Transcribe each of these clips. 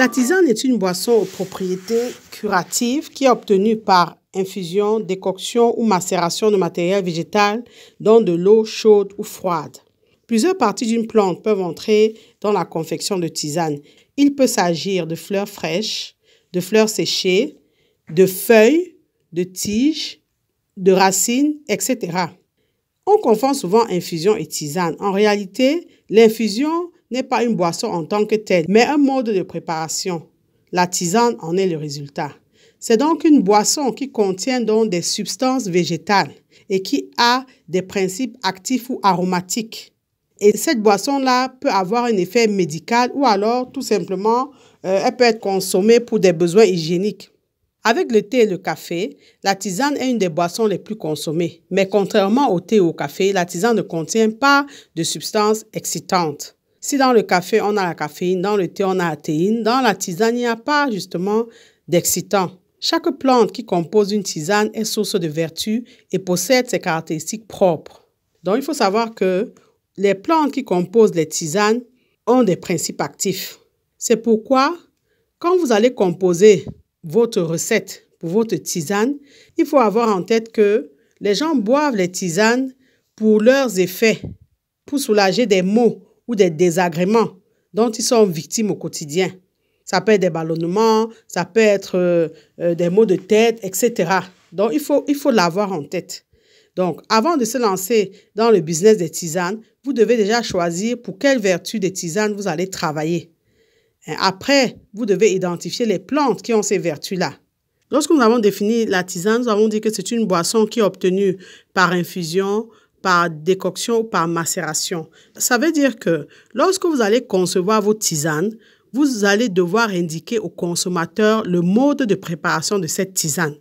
La tisane est une boisson aux propriétés curatives qui est obtenue par infusion, décoction ou macération de matériel végétal dans de l'eau chaude ou froide. Plusieurs parties d'une plante peuvent entrer dans la confection de tisane. Il peut s'agir de fleurs fraîches, de fleurs séchées, de feuilles, de tiges, de racines, etc. On confond souvent infusion et tisane. En réalité, l'infusion n'est pas une boisson en tant que telle, mais un mode de préparation. La tisane en est le résultat. C'est donc une boisson qui contient donc des substances végétales et qui a des principes actifs ou aromatiques. Et cette boisson-là peut avoir un effet médical ou alors tout simplement, euh, elle peut être consommée pour des besoins hygiéniques. Avec le thé et le café, la tisane est une des boissons les plus consommées. Mais contrairement au thé ou au café, la tisane ne contient pas de substances excitantes. Si dans le café, on a la caféine, dans le thé, on a la théine, dans la tisane, il n'y a pas justement d'excitant. Chaque plante qui compose une tisane est source de vertu et possède ses caractéristiques propres. Donc il faut savoir que les plantes qui composent les tisanes ont des principes actifs. C'est pourquoi quand vous allez composer votre recette pour votre tisane, il faut avoir en tête que les gens boivent les tisanes pour leurs effets, pour soulager des maux ou des désagréments dont ils sont victimes au quotidien. Ça peut être des ballonnements, ça peut être euh, euh, des maux de tête, etc. Donc, il faut, il faut l'avoir en tête. Donc, avant de se lancer dans le business des tisanes, vous devez déjà choisir pour quelles vertus des tisanes vous allez travailler. après, vous devez identifier les plantes qui ont ces vertus-là. Lorsque nous avons défini la tisane, nous avons dit que c'est une boisson qui est obtenue par infusion, par décoction ou par macération. Ça veut dire que lorsque vous allez concevoir vos tisanes, vous allez devoir indiquer au consommateur le mode de préparation de cette tisane.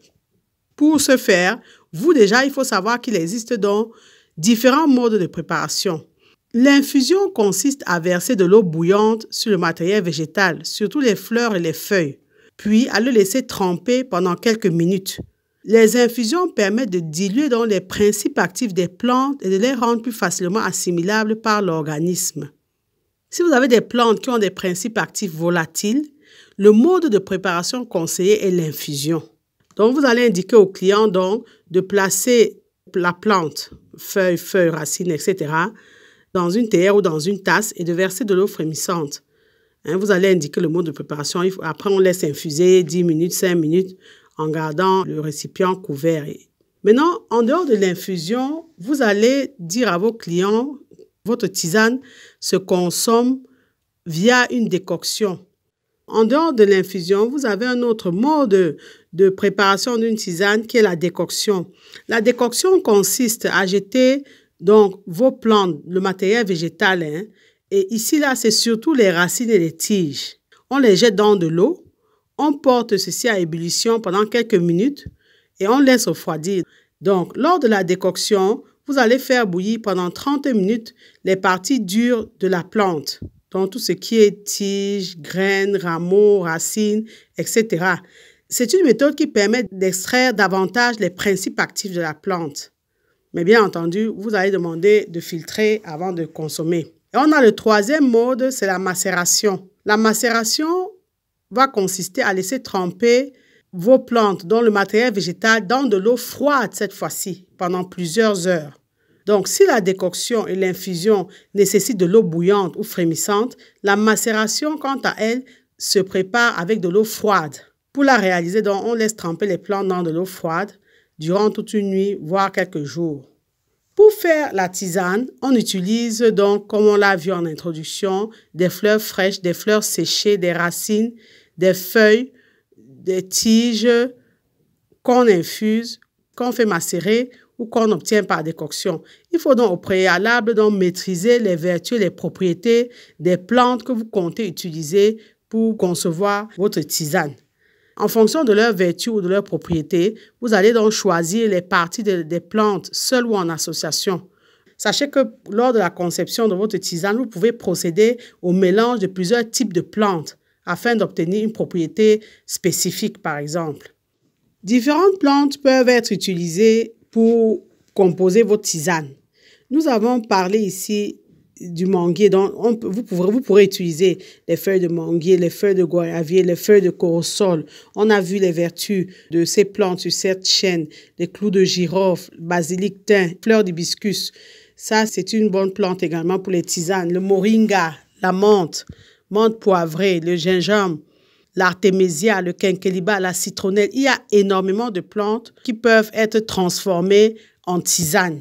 Pour ce faire, vous déjà, il faut savoir qu'il existe donc différents modes de préparation. L'infusion consiste à verser de l'eau bouillante sur le matériel végétal, surtout les fleurs et les feuilles, puis à le laisser tremper pendant quelques minutes. Les infusions permettent de diluer dans les principes actifs des plantes et de les rendre plus facilement assimilables par l'organisme. Si vous avez des plantes qui ont des principes actifs volatiles, le mode de préparation conseillé est l'infusion. Donc, vous allez indiquer au client donc, de placer la plante, feuilles, feuilles, racines, etc., dans une théière ou dans une tasse et de verser de l'eau frémissante. Hein, vous allez indiquer le mode de préparation. Après, on laisse infuser 10 minutes, 5 minutes en gardant le récipient couvert. Maintenant, en dehors de l'infusion, vous allez dire à vos clients, votre tisane se consomme via une décoction. En dehors de l'infusion, vous avez un autre mode de, préparation d'une tisane qui est la décoction. La décoction consiste à jeter donc vos plantes, le matériel végétal. Hein. et ici, là, c'est surtout les racines et les tiges. On les jette dans de l'eau on porte ceci à ébullition pendant quelques minutes et on laisse refroidir. Donc, lors de la décoction, vous allez faire bouillir pendant 30 minutes les parties dures de la plante, dont tout ce qui est tige, graines, rameaux, racines, etc. C'est une méthode qui permet d'extraire davantage les principes actifs de la plante. Mais bien entendu, vous allez demander de filtrer avant de consommer. Et on a le troisième mode, c'est la macération. La macération, va consister à laisser tremper vos plantes, dont le matériel végétal, dans de l'eau froide cette fois-ci, pendant plusieurs heures. Donc, si la décoction et l'infusion nécessitent de l'eau bouillante ou frémissante, la macération, quant à elle, se prépare avec de l'eau froide. Pour la réaliser, donc, on laisse tremper les plantes dans de l'eau froide durant toute une nuit, voire quelques jours. Pour faire la tisane, on utilise donc, comme on l'a vu en introduction, des fleurs fraîches, des fleurs séchées, des racines, des feuilles, des tiges qu'on infuse, qu'on fait macérer ou qu'on obtient par décoction. Il faut donc au préalable donc maîtriser les vertus, et les propriétés des plantes que vous comptez utiliser pour concevoir votre tisane. En fonction de leur vertu ou de leur propriété, vous allez donc choisir les parties des plantes seules ou en association. Sachez que lors de la conception de votre tisane, vous pouvez procéder au mélange de plusieurs types de plantes afin d'obtenir une propriété spécifique, par exemple. Différentes plantes peuvent être utilisées pour composer votre tisane. Nous avons parlé ici du manguier. Donc, vous, pourrez, vous pourrez utiliser les feuilles de manguier, les feuilles de goyavier, les feuilles de corosol. On a vu les vertus de ces plantes sur cette chaîne, les clous de girofle, basilic, thym, fleurs d'hibiscus. Ça, c'est une bonne plante également pour les tisanes. Le moringa, la menthe, menthe poivrée, le gingembre, l'artémisia, le quinqueliba, la citronnelle. Il y a énormément de plantes qui peuvent être transformées en tisanes.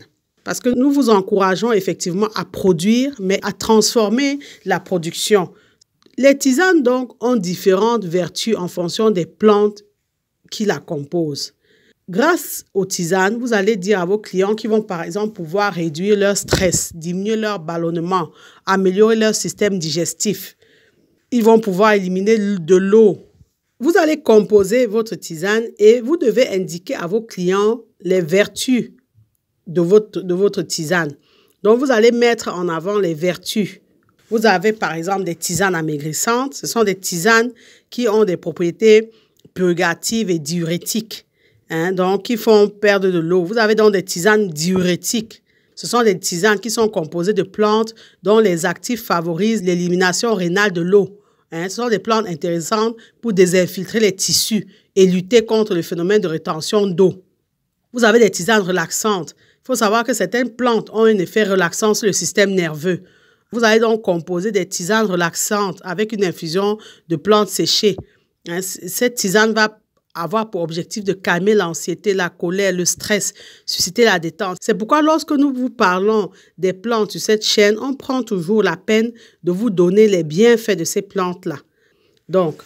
Parce que nous vous encourageons effectivement à produire, mais à transformer la production. Les tisanes, donc, ont différentes vertus en fonction des plantes qui la composent. Grâce aux tisanes, vous allez dire à vos clients qu'ils vont par exemple pouvoir réduire leur stress, diminuer leur ballonnement, améliorer leur système digestif. Ils vont pouvoir éliminer de l'eau. Vous allez composer votre tisane et vous devez indiquer à vos clients les vertus de votre, de votre tisane. Donc, vous allez mettre en avant les vertus. Vous avez par exemple des tisanes amaigrissantes. Ce sont des tisanes qui ont des propriétés purgatives et diurétiques. Hein, donc, qui font perdre de l'eau. Vous avez donc des tisanes diurétiques. Ce sont des tisanes qui sont composées de plantes dont les actifs favorisent l'élimination rénale de l'eau. Hein. ce sont des plantes intéressantes pour désinfiltrer les tissus et lutter contre le phénomène de rétention d'eau. Vous avez des tisanes relaxantes faut savoir que certaines plantes ont un effet relaxant sur le système nerveux. Vous allez donc composer des tisanes relaxantes avec une infusion de plantes séchées. Hein, cette tisane va avoir pour objectif de calmer l'anxiété, la colère, le stress, susciter la détente. C'est pourquoi lorsque nous vous parlons des plantes sur cette chaîne, on prend toujours la peine de vous donner les bienfaits de ces plantes-là. Donc,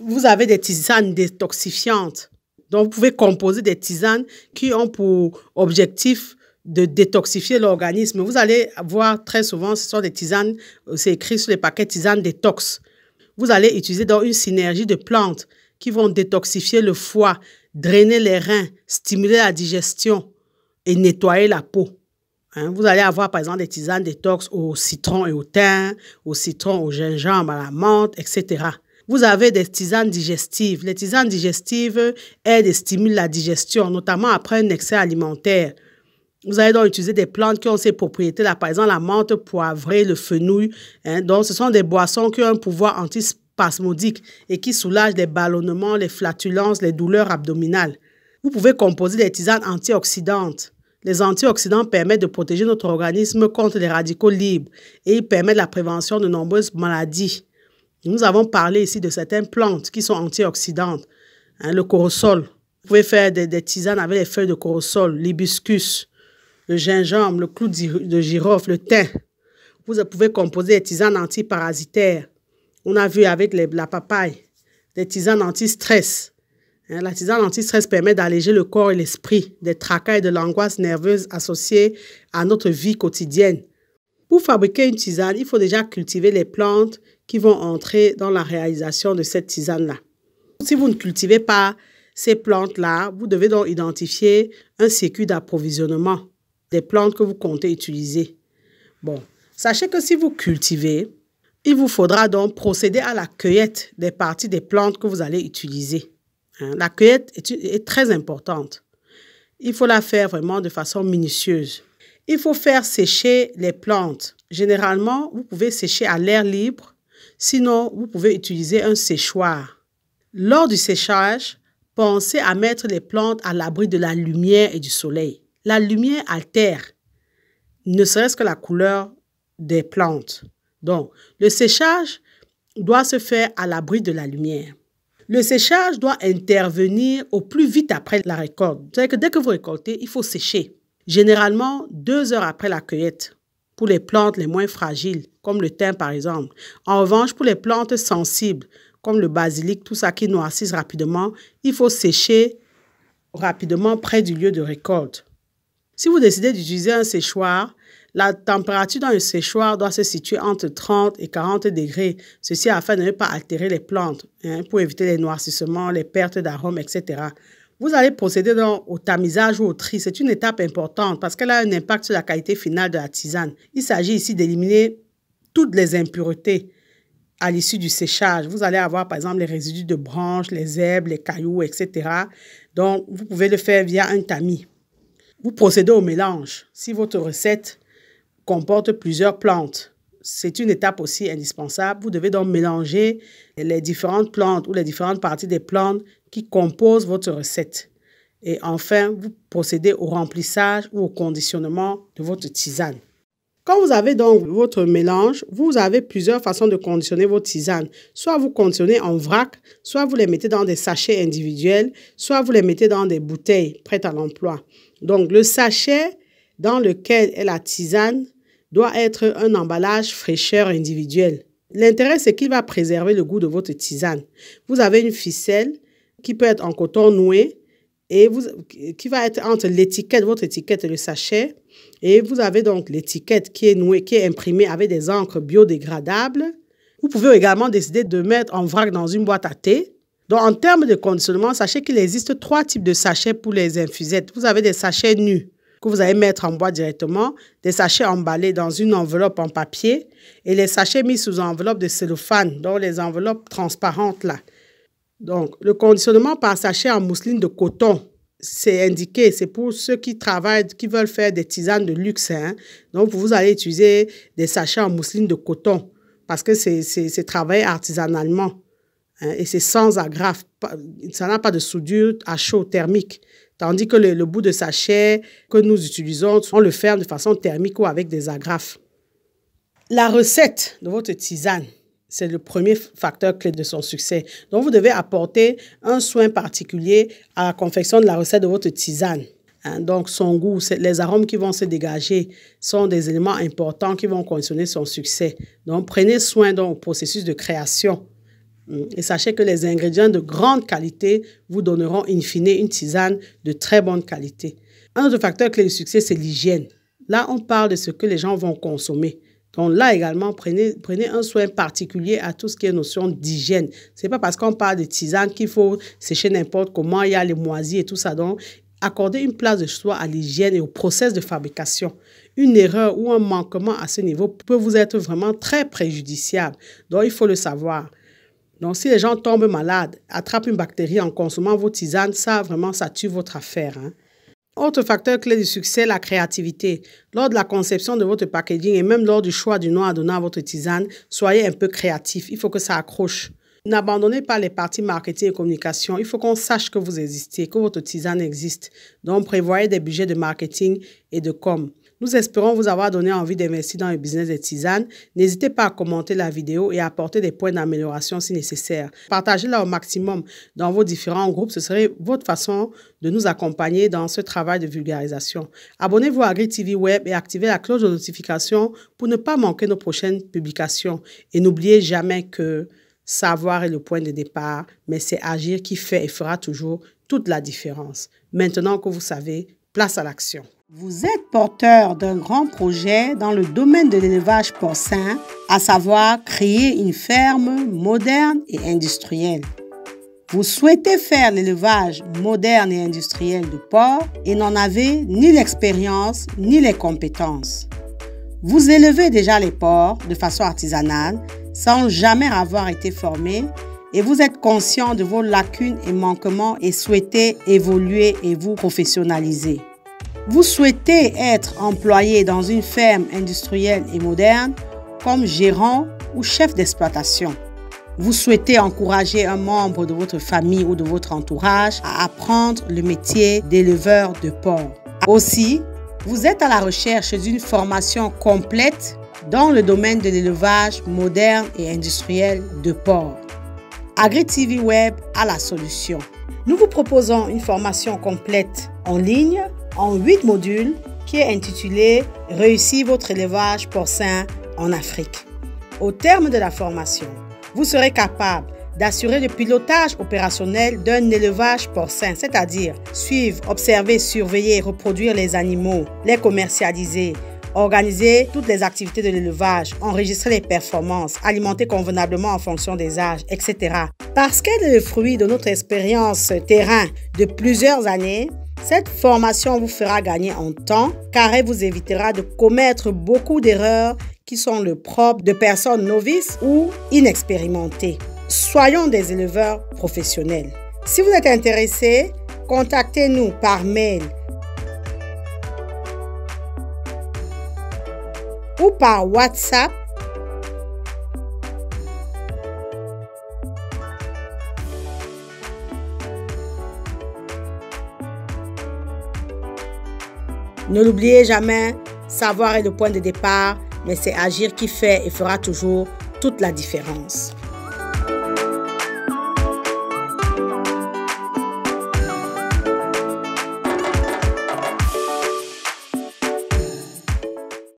vous avez des tisanes détoxifiantes donc, vous pouvez composer des tisanes qui ont pour objectif de détoxifier l'organisme. Vous allez voir très souvent, ce sont des tisanes, euh, c'est écrit sur les paquets tisanes détox. Vous allez utiliser dans une synergie de plantes qui vont détoxifier le foie, drainer les reins, stimuler la digestion et nettoyer la peau. Hein, vous allez avoir par exemple des tisanes détox au citron et au thym, au citron, au gingembre, à la menthe, etc. Vous avez des tisanes digestives. Les tisanes digestives aident et stimulent la digestion, notamment après un excès alimentaire. Vous allez donc utiliser des plantes qui ont ces propriétés-là, par exemple la menthe poivrée, le fenouil. Hein. Donc, ce sont des boissons qui ont un pouvoir antispasmodique et qui soulagent les ballonnements, les flatulences, les douleurs abdominales. Vous pouvez composer des tisanes antioxydantes. Les antioxydants permettent de protéger notre organisme contre les radicaux libres et ils permettent la prévention de nombreuses maladies. Nous avons parlé ici de certaines plantes qui sont antioxydantes. Hein, le corosol. Vous pouvez faire des, tisanes avec les feuilles de corosol, l'hibiscus, le gingembre, le clou de girofle, le thym. Vous pouvez composer des tisanes antiparasitaires. On a vu avec la papaye, des tisanes anti-stress. Hein. la tisane anti-stress permet d'alléger le corps et l'esprit des tracas et de l'angoisse nerveuse associées à notre vie quotidienne. Pour fabriquer une tisane, il faut déjà cultiver les plantes qui vont entrer dans la réalisation de cette tisane-là. Si vous ne cultivez pas ces plantes-là, vous devez donc identifier un circuit d'approvisionnement des plantes que vous comptez utiliser. Bon, sachez que si vous cultivez, il vous faudra donc procéder à la cueillette des parties des plantes que vous allez utiliser. Hein. La cueillette est très importante. Il faut la faire vraiment de façon minutieuse. Il faut faire sécher les plantes. Généralement, vous pouvez sécher à l'air libre, sinon vous pouvez utiliser un séchoir. Lors du séchage, pensez à mettre les plantes à l'abri de la lumière et du soleil. La lumière altère, ne serait-ce que la couleur des plantes. Donc, le séchage doit se faire à l'abri de la lumière. Le séchage doit intervenir au plus vite après la récolte. C'est-à-dire que dès que vous récoltez, il faut sécher généralement deux heures après la cueillette, pour les plantes les moins fragiles, comme le thym par exemple. En revanche, pour les plantes sensibles, comme le basilic, tout ça qui noircisse rapidement, il faut sécher rapidement près du lieu de récolte. Si vous décidez d'utiliser un séchoir, la température dans le séchoir doit se situer entre 30 et 40 degrés, ceci afin de ne pas altérer les plantes, hein, pour éviter les noircissements, les pertes d'arômes, etc. Vous allez procéder donc au tamisage ou au tri. C'est une étape importante parce qu'elle a un impact sur la qualité finale de la tisane. Il s'agit ici d'éliminer toutes les impuretés à l'issue du séchage. Vous allez avoir, par exemple, les résidus de branches, les herbes, les cailloux, etc. Donc, vous pouvez le faire via un tamis. Vous procédez au mélange. Si votre recette comporte plusieurs plantes, c'est une étape aussi indispensable. Vous devez donc mélanger les différentes plantes ou les différentes parties des plantes qui composent votre recette. Et enfin, vous procédez au remplissage ou au conditionnement de votre tisane. Quand vous avez donc votre mélange, vous avez plusieurs façons de conditionner votre tisane. Soit vous conditionnez en vrac, soit vous les mettez dans des sachets individuels, soit vous les mettez dans des bouteilles prêtes à l'emploi. Donc le sachet dans lequel est la tisane doit être un emballage fraîcheur individuel. L'intérêt, c'est qu'il va préserver le goût de votre tisane. Vous avez une ficelle qui peut être en coton noué et vous, qui va être entre l'étiquette, votre étiquette et le sachet. Et vous avez donc l'étiquette qui est nouée, qui est imprimée avec des encres biodégradables. Vous pouvez également décider de mettre en vrac dans une boîte à thé. Donc, en termes de conditionnement, sachez qu'il existe trois types de sachets pour les infusettes. Vous avez des sachets nus que vous allez mettre en boîte directement, des sachets emballés dans une enveloppe en papier et les sachets mis sous enveloppe de cellophane, donc les enveloppes transparentes là. Donc, le conditionnement par sachet en mousseline de coton, c'est indiqué, c'est pour ceux qui travaillent, qui veulent faire des tisanes de luxe. Hein. Donc, vous allez utiliser des sachets en mousseline de coton parce que c'est travaillé artisanalement hein, et c'est sans agrafe. Ça n'a pas de soudure à chaud thermique. Tandis que le, le, bout de sachet que nous utilisons, on le ferme de façon thermique ou avec des agrafes. La recette de votre tisane. C'est le premier facteur clé de son succès. Donc, vous devez apporter un soin particulier à la confection de la recette de votre tisane. Hein, donc, son goût, les arômes qui vont se dégager sont des éléments importants qui vont conditionner son succès. Donc, prenez soin donc, au processus de création. Hum, et sachez que les ingrédients de grande qualité vous donneront in fine une tisane de très bonne qualité. Un autre facteur clé du succès, c'est l'hygiène. Là, on parle de ce que les gens vont consommer. Donc là également, prenez, prenez un soin particulier à tout ce qui est notion d'hygiène. Ce pas parce qu'on parle de tisane qu'il faut sécher n'importe comment, il y a les moisies et tout ça. Donc, accorder une place de choix à l'hygiène et au process de fabrication. Une erreur ou un manquement à ce niveau peut vous être vraiment très préjudiciable. Donc, il faut le savoir. Donc, si les gens tombent malades, attrapent une bactérie en consommant vos tisanes, ça, vraiment, ça tue votre affaire. Hein. Autre facteur clé du succès, la créativité. Lors de la conception de votre packaging et même lors du choix du nom à donner à votre tisane, soyez un peu créatif. Il faut que ça accroche. N'abandonnez pas les parties marketing et communication. Il faut qu'on sache que vous existez, que votre tisane existe. Donc, prévoyez des budgets de marketing et de com. Nous espérons vous avoir donné envie d'investir dans le business des tisanes. N'hésitez pas à commenter la vidéo et à apporter des points d'amélioration si nécessaire. Partagez-la au maximum dans vos différents groupes. Ce serait votre façon de nous accompagner dans ce travail de vulgarisation. Abonnez-vous à TV Web et activez la cloche de notification pour ne pas manquer nos prochaines publications. Et n'oubliez jamais que savoir est le point de départ, mais c'est agir qui fait et fera toujours toute la différence. Maintenant que vous savez, place à l'action. Vous êtes porteur d'un grand projet dans le domaine de l'élevage porcin, à savoir créer une ferme moderne et industrielle. Vous souhaitez faire l'élevage moderne et industriel de porc et n'en avez ni l'expérience ni les compétences. Vous élevez déjà les porcs de façon artisanale sans jamais avoir été formé et vous êtes conscient de vos lacunes et manquements et souhaitez évoluer et vous professionnaliser. Vous souhaitez être employé dans une ferme industrielle et moderne comme gérant ou chef d'exploitation. Vous souhaitez encourager un membre de votre famille ou de votre entourage à apprendre le métier d'éleveur de porc. Aussi, vous êtes à la recherche d'une formation complète dans le domaine de l'élevage moderne et industriel de porc. AgriTV Web a la solution. Nous vous proposons une formation complète en ligne en 8 modules qui est intitulé Réussir votre élevage porcin en Afrique. Au terme de la formation, vous serez capable d'assurer le pilotage opérationnel d'un élevage porcin, c'est-à-dire suivre, observer, surveiller, reproduire les animaux, les commercialiser, organiser toutes les activités de l'élevage, enregistrer les performances, alimenter convenablement en fonction des âges, etc. Parce qu'elle est le fruit de notre expérience terrain de plusieurs années, cette formation vous fera gagner en temps car elle vous évitera de commettre beaucoup d'erreurs qui sont le propre de personnes novices ou inexpérimentées. Soyons des éleveurs professionnels. Si vous êtes intéressé, contactez-nous par mail ou par WhatsApp Ne l'oubliez jamais, savoir est le point de départ, mais c'est agir qui fait et fera toujours toute la différence.